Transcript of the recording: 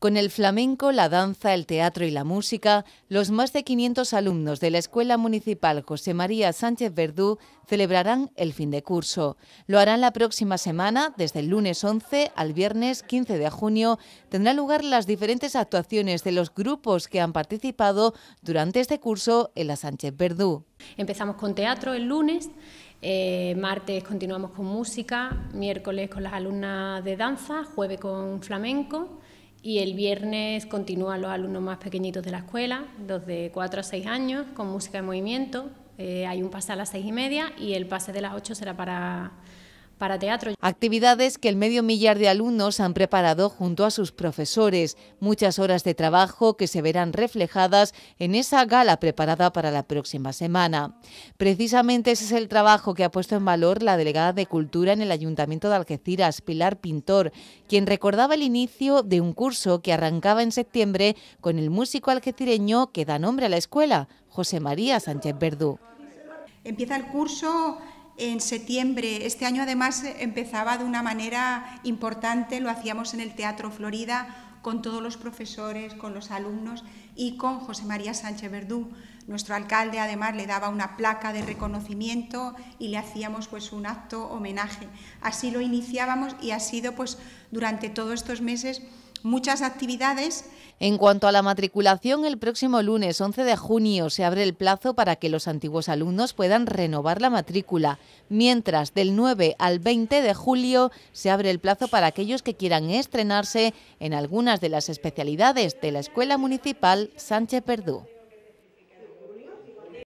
Con el flamenco, la danza, el teatro y la música, los más de 500 alumnos de la Escuela Municipal José María Sánchez Verdú celebrarán el fin de curso. Lo harán la próxima semana, desde el lunes 11 al viernes 15 de junio. Tendrán lugar las diferentes actuaciones de los grupos que han participado durante este curso en la Sánchez Verdú. Empezamos con teatro el lunes. Eh, martes continuamos con música, miércoles con las alumnas de danza, jueves con flamenco, y el viernes continúan los alumnos más pequeñitos de la escuela, los de 4 a 6 años, con música de movimiento. Eh, hay un pase a las seis y media y el pase de las 8 será para para teatro. Actividades que el medio millar de alumnos han preparado junto a sus profesores. Muchas horas de trabajo que se verán reflejadas en esa gala preparada para la próxima semana. Precisamente ese es el trabajo que ha puesto en valor la delegada de Cultura en el Ayuntamiento de Algeciras, Pilar Pintor, quien recordaba el inicio de un curso que arrancaba en septiembre con el músico algecireño que da nombre a la escuela, José María Sánchez Verdú. Empieza el curso en septiembre. Este año además empezaba de una manera importante, lo hacíamos en el Teatro Florida con todos los profesores, con los alumnos y con José María Sánchez Verdú. Nuestro alcalde además le daba una placa de reconocimiento y le hacíamos pues un acto homenaje. Así lo iniciábamos y ha sido pues durante todos estos meses muchas actividades en cuanto a la matriculación, el próximo lunes 11 de junio se abre el plazo para que los antiguos alumnos puedan renovar la matrícula, mientras del 9 al 20 de julio se abre el plazo para aquellos que quieran estrenarse en algunas de las especialidades de la Escuela Municipal Sánchez Perdú.